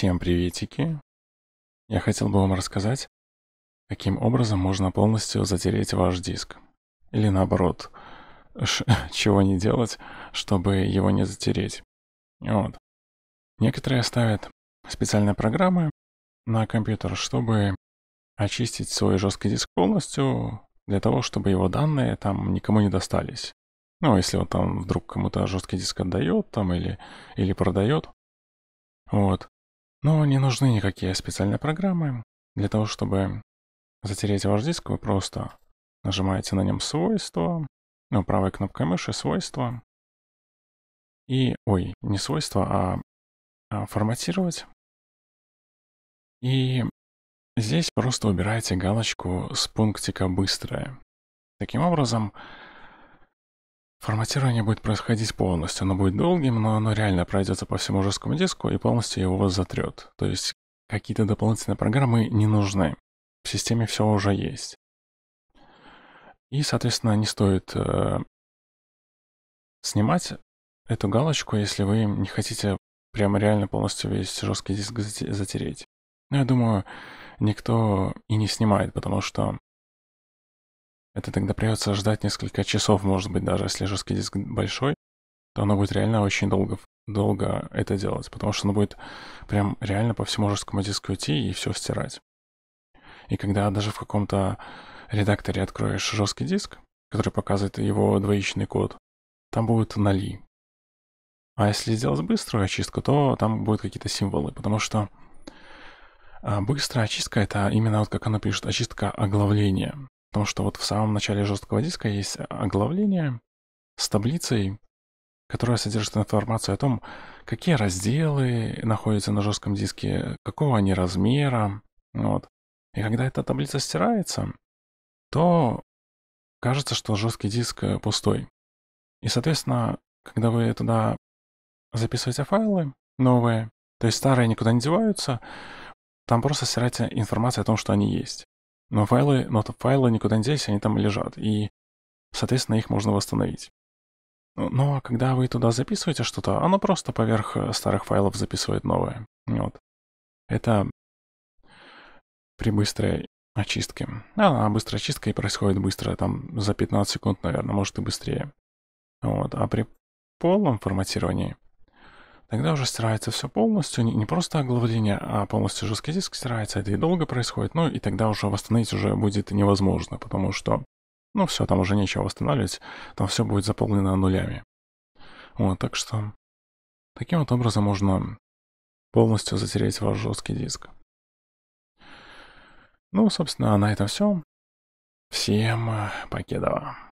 Всем приветики! Я хотел бы вам рассказать, каким образом можно полностью затереть ваш диск. Или наоборот, чего не делать, чтобы его не затереть. Вот. Некоторые ставят специальные программы на компьютер, чтобы очистить свой жесткий диск полностью, для того, чтобы его данные там никому не достались. Ну, если он там вдруг кому-то жесткий диск отдает там или, или продает. Вот. Но не нужны никакие специальные программы. Для того, чтобы затереть ваш диск, вы просто нажимаете на нем «Свойства», ну, правой кнопкой мыши «Свойства», и, ой, не «Свойства», а, а «Форматировать». И здесь просто убираете галочку с пунктика «Быстрое». Таким образом, Форматирование будет происходить полностью. Оно будет долгим, но оно реально пройдется по всему жесткому диску и полностью его затрет. То есть какие-то дополнительные программы не нужны. В системе все уже есть. И, соответственно, не стоит э, снимать эту галочку, если вы не хотите прямо реально полностью весь жесткий диск затереть. Но ну, я думаю, никто и не снимает, потому что это тогда придется ждать несколько часов, может быть, даже если жесткий диск большой, то оно будет реально очень долго, долго это делать, потому что оно будет прям реально по всему жесткому диску идти и все стирать. И когда даже в каком-то редакторе откроешь жесткий диск, который показывает его двоичный код, там будет нали. А если сделать быструю очистку, то там будут какие-то символы, потому что а, быстрая очистка — это именно вот как она пишет, очистка оглавления. Потому что вот в самом начале жесткого диска есть оглавление с таблицей, которая содержит информацию о том, какие разделы находятся на жестком диске, какого они размера. Вот. И когда эта таблица стирается, то кажется, что жесткий диск э, пустой. И, соответственно, когда вы туда записываете файлы новые, то есть старые никуда не деваются, там просто стирается информация о том, что они есть. Но файлы, но то файлы никуда не делись, они там лежат, и, соответственно, их можно восстановить. Но ну, ну, а когда вы туда записываете что-то, оно просто поверх э, старых файлов записывает новое. Вот. Это при быстрой очистке. Да, а быстрая очистка и происходит быстро, там за 15 секунд, наверное, может и быстрее. Вот. А при полном форматировании Тогда уже стирается все полностью, не, просто оглавление, а полностью жесткий диск стирается, это и долго происходит, ну и тогда уже восстановить уже будет невозможно, потому что, ну все, там уже нечего восстанавливать, там все будет заполнено нулями. Вот, так что таким вот образом можно полностью затереть ваш жесткий диск. Ну, собственно, на этом все. Всем э, покедова.